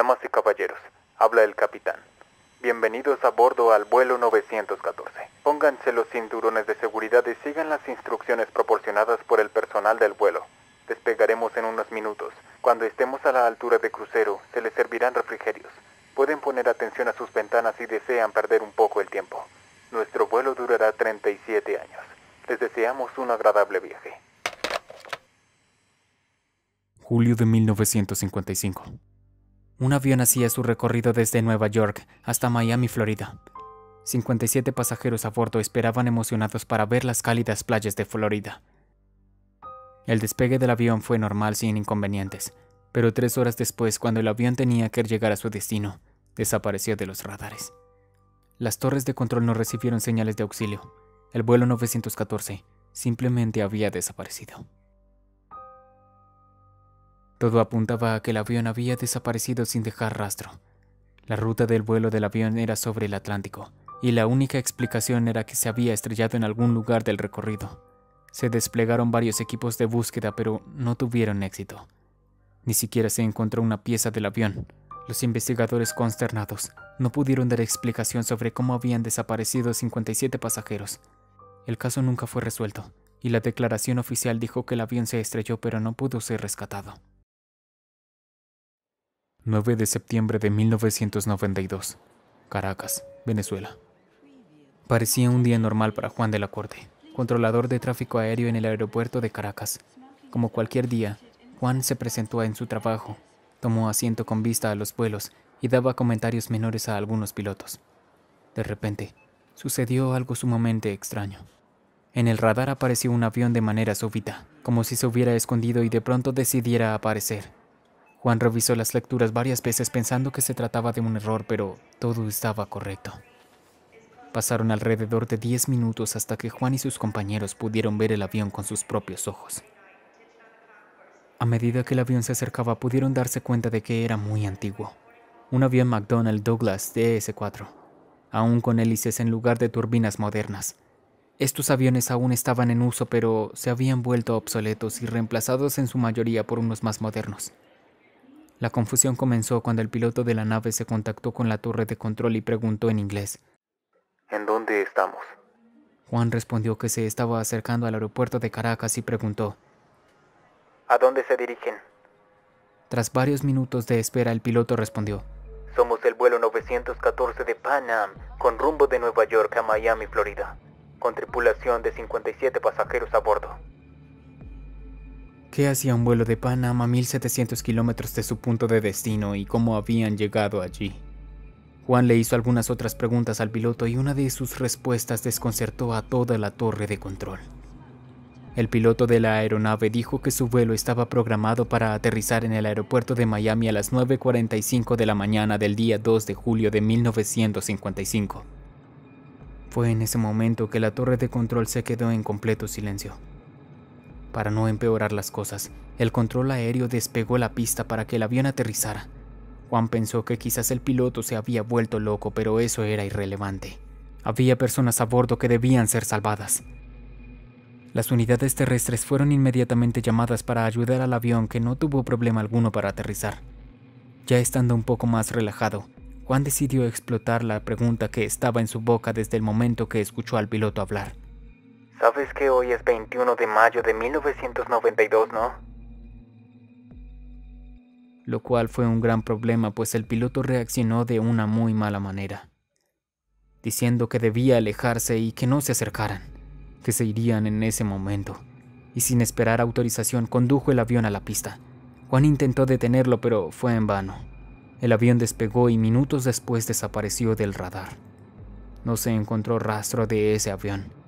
Damas y caballeros, habla el capitán. Bienvenidos a bordo al vuelo 914. Pónganse los cinturones de seguridad y sigan las instrucciones proporcionadas por el personal del vuelo. Despegaremos en unos minutos. Cuando estemos a la altura de crucero, se les servirán refrigerios. Pueden poner atención a sus ventanas si desean perder un poco el tiempo. Nuestro vuelo durará 37 años. Les deseamos un agradable viaje. Julio de 1955. Un avión hacía su recorrido desde Nueva York hasta Miami, Florida. 57 pasajeros a bordo esperaban emocionados para ver las cálidas playas de Florida. El despegue del avión fue normal sin inconvenientes, pero tres horas después, cuando el avión tenía que llegar a su destino, desapareció de los radares. Las torres de control no recibieron señales de auxilio. El vuelo 914 simplemente había desaparecido. Todo apuntaba a que el avión había desaparecido sin dejar rastro. La ruta del vuelo del avión era sobre el Atlántico, y la única explicación era que se había estrellado en algún lugar del recorrido. Se desplegaron varios equipos de búsqueda, pero no tuvieron éxito. Ni siquiera se encontró una pieza del avión. Los investigadores consternados no pudieron dar explicación sobre cómo habían desaparecido 57 pasajeros. El caso nunca fue resuelto, y la declaración oficial dijo que el avión se estrelló pero no pudo ser rescatado. 9 de septiembre de 1992, Caracas, Venezuela. Parecía un día normal para Juan de la Corte, controlador de tráfico aéreo en el aeropuerto de Caracas. Como cualquier día, Juan se presentó en su trabajo, tomó asiento con vista a los vuelos y daba comentarios menores a algunos pilotos. De repente, sucedió algo sumamente extraño. En el radar apareció un avión de manera súbita, como si se hubiera escondido y de pronto decidiera aparecer. Juan revisó las lecturas varias veces pensando que se trataba de un error, pero todo estaba correcto. Pasaron alrededor de 10 minutos hasta que Juan y sus compañeros pudieron ver el avión con sus propios ojos. A medida que el avión se acercaba pudieron darse cuenta de que era muy antiguo. Un avión McDonnell Douglas DS-4, aún con hélices en lugar de turbinas modernas. Estos aviones aún estaban en uso pero se habían vuelto obsoletos y reemplazados en su mayoría por unos más modernos. La confusión comenzó cuando el piloto de la nave se contactó con la torre de control y preguntó en inglés. ¿En dónde estamos? Juan respondió que se estaba acercando al aeropuerto de Caracas y preguntó. ¿A dónde se dirigen? Tras varios minutos de espera, el piloto respondió. Somos el vuelo 914 de Pan Am, con rumbo de Nueva York a Miami, Florida, con tripulación de 57 pasajeros a bordo. ¿Qué hacía un vuelo de Panamá a 1700 kilómetros de su punto de destino y cómo habían llegado allí. Juan le hizo algunas otras preguntas al piloto y una de sus respuestas desconcertó a toda la torre de control. El piloto de la aeronave dijo que su vuelo estaba programado para aterrizar en el aeropuerto de Miami a las 9.45 de la mañana del día 2 de julio de 1955. Fue en ese momento que la torre de control se quedó en completo silencio. Para no empeorar las cosas, el control aéreo despegó la pista para que el avión aterrizara. Juan pensó que quizás el piloto se había vuelto loco, pero eso era irrelevante. Había personas a bordo que debían ser salvadas. Las unidades terrestres fueron inmediatamente llamadas para ayudar al avión que no tuvo problema alguno para aterrizar. Ya estando un poco más relajado, Juan decidió explotar la pregunta que estaba en su boca desde el momento que escuchó al piloto hablar. Sabes que hoy es 21 de mayo de 1992, ¿no? Lo cual fue un gran problema, pues el piloto reaccionó de una muy mala manera, diciendo que debía alejarse y que no se acercaran, que se irían en ese momento, y sin esperar autorización condujo el avión a la pista. Juan intentó detenerlo, pero fue en vano. El avión despegó y minutos después desapareció del radar. No se encontró rastro de ese avión